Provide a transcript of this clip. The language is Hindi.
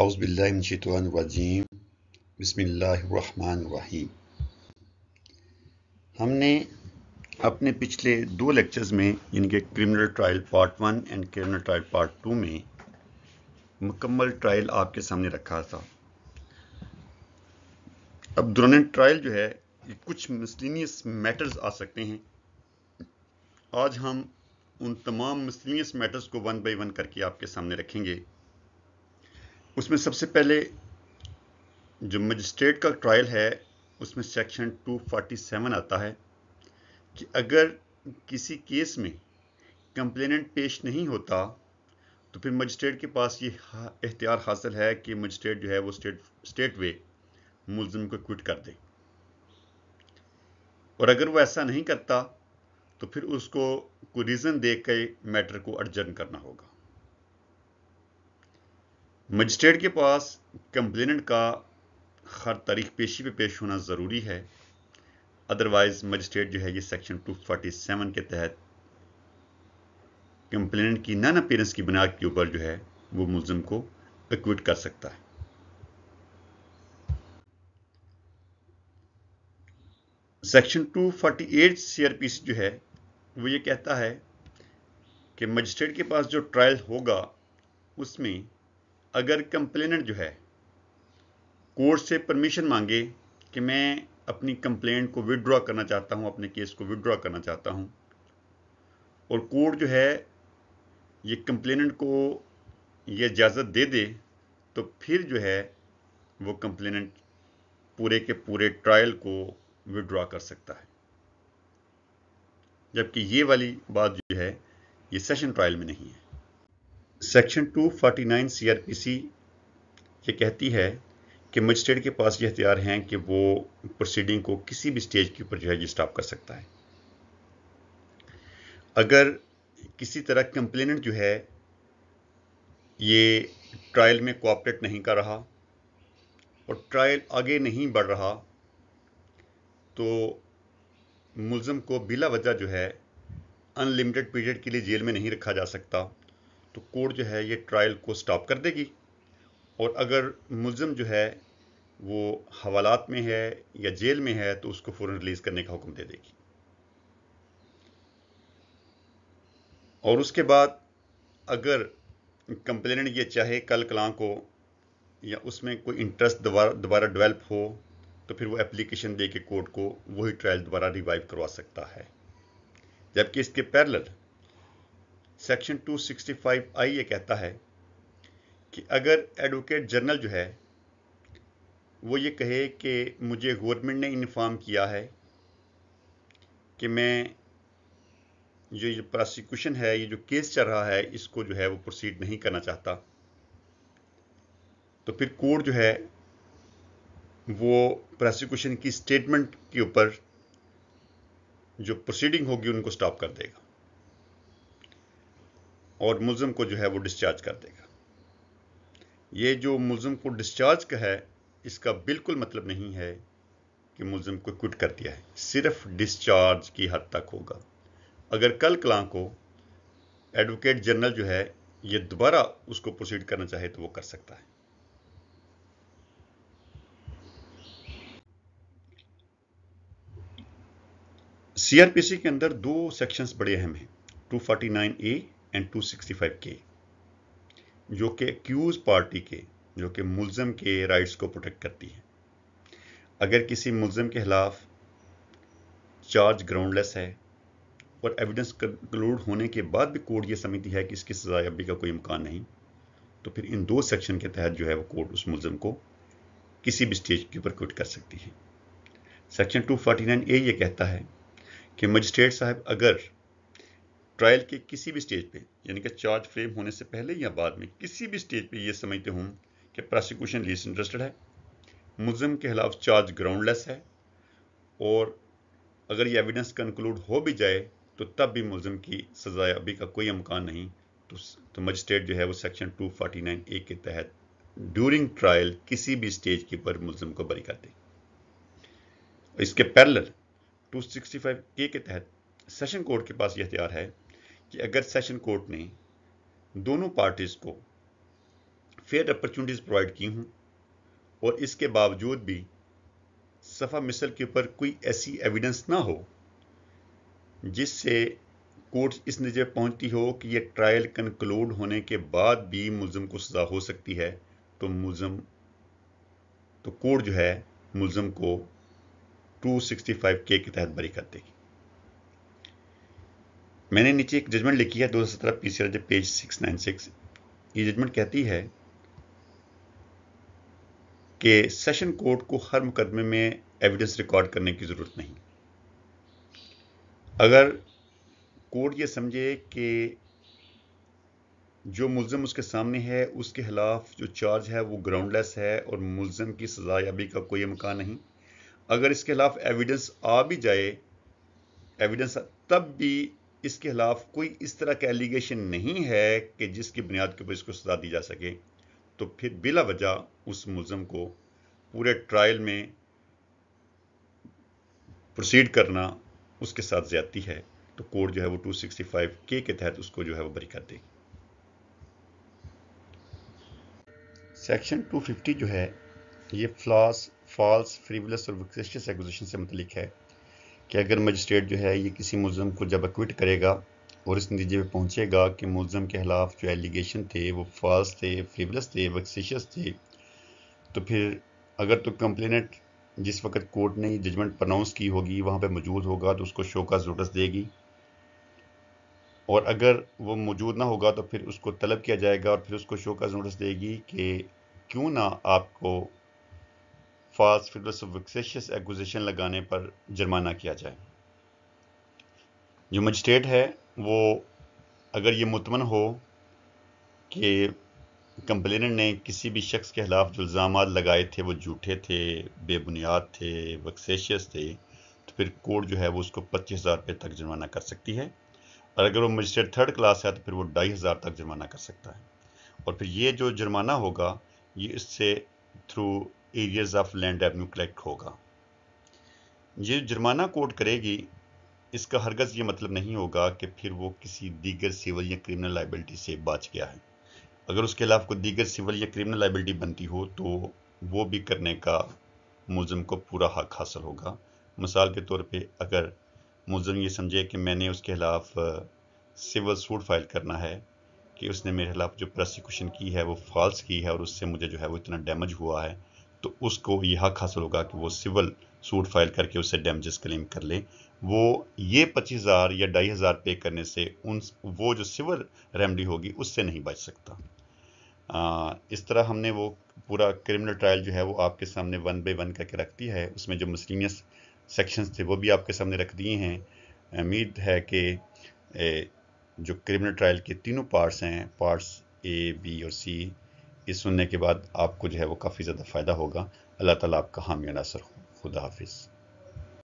आउज़बिल्लाशतवानवाजीम बसमीम हमने अपने पिछले दो लेक्चर्स में यानी कि criminal trial part one and criminal trial part two में मुकम्मल ट्रायल आपके सामने रखा था अब दोनों ट्रायल जो है ये कुछ मिसलिनियस मैटर्स आ सकते हैं आज हम उन तमाम मिसलिनियस मैटर्स को वन बाई वन करके आपके सामने रखेंगे उसमें सबसे पहले जो मजिस्ट्रेट का ट्रायल है उसमें सेक्शन 247 आता है कि अगर किसी केस में कंप्लेनेंट पेश नहीं होता तो फिर मजिस्ट्रेट के पास ये इख्तियार हासिल है कि मजिस्ट्रेट जो है वो स्टेट स्टेट वे मुलम को क्विट कर दे और अगर वो ऐसा नहीं करता तो फिर उसको को रीज़न दे के मैटर को अर्जन करना होगा मजिस्ट्रेट के पास कंप्लेनेंट का हर तारीख पेशी पे पेश होना ज़रूरी है अदरवाइज़ मजिस्ट्रेट जो है ये सेक्शन 247 के तहत कंप्लेनेंट की नन अपीयरेंस की बुनियाद के ऊपर जो है वो मुलम को एक्विट कर सकता है सेक्शन 248 फोर्टी जो है वो ये कहता है कि मजिस्ट्रेट के पास जो ट्रायल होगा उसमें अगर कंप्लेनेंट जो है कोर्ट से परमिशन मांगे कि मैं अपनी कंप्लेंट को विदड्रॉ करना चाहता हूँ अपने केस को विदड्रॉ करना चाहता हूँ और कोर्ट जो है ये कंप्लेनेंट को ये इजाज़त दे दे तो फिर जो है वो कंप्लेनेंट पूरे के पूरे ट्रायल को विदड्रॉ कर सकता है जबकि ये वाली बात जो है ये सेशन ट्रायल में नहीं है सेक्शन 249 सीआरपीसी ये कहती है कि मजिस्ट्रेट के पास ये हथियार हैं कि वो प्रोसीडिंग को किसी भी स्टेज के ऊपर जो है स्टॉप कर सकता है अगर किसी तरह कंप्लेनेंट जो है ये ट्रायल में कोऑपरेट नहीं कर रहा और ट्रायल आगे नहीं बढ़ रहा तो मुलम को बिला वजह जो है अनलिमिटेड पीरियड के लिए जेल में नहीं रखा जा सकता तो कोर्ट जो है ये ट्रायल को स्टॉप कर देगी और अगर मुलम जो है वो हवालात में है या जेल में है तो उसको फ़ौर रिलीज़ करने का हुक्म दे देगी और उसके बाद अगर कंप्लेनेंट ये चाहे कल कलां को या उसमें कोई इंटरेस्ट दोबारा दोबारा डेवलप हो तो फिर वो एप्लीकेशन दे के कोर्ट को वही ट्रायल दोबारा रिवाइव करवा सकता है जबकि इसके पैरल सेक्शन 265 आई ये कहता है कि अगर एडवोकेट जनरल जो है वो ये कहे कि मुझे गवर्नमेंट ने इन्फॉर्म किया है कि मैं ये प्रोसिक्यूशन है ये जो केस चल रहा है इसको जो है वो प्रोसीड नहीं करना चाहता तो फिर कोर्ट जो है वो प्रोसिक्यूशन की स्टेटमेंट के ऊपर जो प्रोसीडिंग होगी उनको स्टॉप कर देगा और मुलम को जो है वो डिस्चार्ज कर देगा ये जो मुलम को डिस्चार्ज का है इसका बिल्कुल मतलब नहीं है कि मुलम को क्विट कर दिया है सिर्फ डिस्चार्ज की हद तक होगा अगर कल कलां को एडवोकेट जनरल जो है ये दोबारा उसको प्रोसीड करना चाहे तो वो कर सकता है सीआरपीसी के अंदर दो सेक्शंस बड़े अहम हैं 249 ए एंड 265 के जो कि एक्यूज पार्टी के जो कि मुलजम के राइट्स को प्रोटेक्ट करती है अगर किसी मुलम के खिलाफ चार्ज ग्राउंडलेस है और एविडेंस कंक्लूड होने के बाद भी कोर्ट ये समझती है कि इसकी सजायाबी का कोई इम्कान नहीं तो फिर इन दो सेक्शन के तहत जो है वो कोर्ट उस मुलजम को किसी भी स्टेज के ऊपर क्विट कर सकती है सेक्शन 249 ए ये कहता है कि मजिस्ट्रेट साहब अगर ट्रायल के किसी भी स्टेज पे यानी कि चार्ज फ्रेम होने से पहले या बाद में किसी भी स्टेज पे ये समझते हूँ कि प्रोसिक्यूशन लीस इंटरेस्टेड है मुजम के खिलाफ चार्ज ग्राउंडलेस है और अगर ये एविडेंस कंक्लूड हो भी जाए तो तब भी मुलम की सजायाबी का कोई अमकान नहीं तो, तो मजिस्ट्रेट जो है वो सेक्शन 249 ए के तहत ड्यूरिंग ट्रायल किसी भी स्टेज के पर मुलम को बरी कर दे इसके पैरल 265 ए के तहत सेशन कोर्ट के पास यह हथियार है कि अगर सेशन कोर्ट ने दोनों पार्टीज़ को फेयर अपॉर्चुनिटीज़ प्रोवाइड की हूँ और इसके बावजूद भी सफ़ा मिसल के ऊपर कोई ऐसी एविडेंस ना हो जिससे कोर्ट इस नजर पहुंचती हो कि यह ट्रायल कंक्लूड होने के बाद भी मुलम को सज़ा हो सकती है तो मुलम तो कोर्ट जो है मुलम को 265 के के तहत बरी कर देगी मैंने नीचे एक जजमेंट लिखी है दो हज़ार सत्रह P C page six nine six ये जजमेंट कहती है कि सेशन कोर्ट को हर मुकदमे में एविडेंस रिकॉर्ड करने की ज़रूरत नहीं अगर कोर्ट ये समझे कि जो मुलम उसके सामने है उसके खिलाफ जो चार्ज है वो ग्राउंडलेस है और मुलम की सजायाबी का कोई इम्कान नहीं अगर इसके खिलाफ एविडेंस आ भी जाए एविडेंस तब भी इसके खिलाफ कोई इस तरह का एलिगेशन नहीं है कि जिसकी बुनियाद के ऊपर इसको सजा दी जा सके तो फिर बिला वजह उस मुलम को पूरे ट्रायल में प्रोसीड करना उसके साथ ज्यादती है तो कोर्ट जो है वो 265 के के तहत उसको जो है वो बरी कर दे सेक्शन 250 जो है ये फ्लॉस फॉल्स फ्रीवलस और विक्सेशियस एक्विजिशन से मुतलिक है कि अगर मजिस्ट्रेट जो है ये किसी मुलम को जब एक्विट करेगा और इस नतीजे पर पहुँचेगा कि मुलम के खिलाफ जो एलिगेशन थे वो फॉल्स थे फेवरस थे वक्सीशस थे तो फिर अगर तो कंप्लेनेंट जिस वक्त कोर्ट ने जजमेंट प्रनाउंस की होगी वहाँ पर मौजूद होगा तो उसको शो का नोटिस देगी और अगर वो मौजूद ना होगा तो फिर उसको तलब किया जाएगा और फिर उसको शो का नोटिस देगी कि क्यों ना आपको फॉल्स फ्यूडस विक्सेशियस एक्विजिशन लगाने पर जुर्माना किया जाए जो मजिस्ट्रेट है वो अगर ये मुतमन हो कि कंप्लेन ने किसी भी शख्स के खिलाफ जो इल्ज़ाम लगाए थे वो झूठे थे बेबुनियाद थे वक्सेशियस थे तो फिर कोर्ट जो है वो उसको पच्चीस हज़ार रुपये तक जुर्माना कर सकती है और अगर वो मजिस्ट्रेट थर्ड क्लास है तो फिर वो ढाई हज़ार तक जुर्माना कर सकता है और फिर ये जो जुर्माना होगा ये इससे through arrears of land revenue collect होगा ये जुर्माना कोर्ट करेगी इसका हरगज ये मतलब नहीं होगा कि फिर वो किसी दीगर सिविल या क्रिमिनल लाइबिलिटी से बच गया है अगर उसके खिलाफ कोई दीगर सिविल या क्रिमिनल लाइबिलिटी बनती हो तो वो भी करने का मुलम को पूरा हक हासिल होगा मिसाल के तौर पे अगर मुलम ये समझे कि मैंने उसके खिलाफ सिविल सूट फाइल करना है कि उसने मेरे खिलाफ जो प्रोसिक्यूशन की है वो फॉल्स की है और उससे मुझे जो है वो इतना डैमेज हुआ है तो उसको यह हक हासिल होगा कि वो सिविल सूट फाइल करके उससे डैमेजेस क्लेम कर ले वो ये पच्चीस हज़ार या ढाई हज़ार पे करने से उन वो जो सिविल रेमडी होगी उससे नहीं बच सकता आ, इस तरह हमने वो पूरा क्रिमिनल ट्रायल जो है वो आपके सामने वन बाई वन करके रख दिया है उसमें जो मुस्लिमियस सेक्शंस थे वो भी आपके सामने रख दिए हैं उम्मीद है कि जो क्रिमिनल ट्रायल के तीनों पार्ट्स हैं पार्ट्स ए बी और सी ये सुनने के बाद आपको जो है वो काफ़ी ज़्यादा फ़ायदा होगा अल्लाह ताला आपका हामी नासर खुदा हाफिज़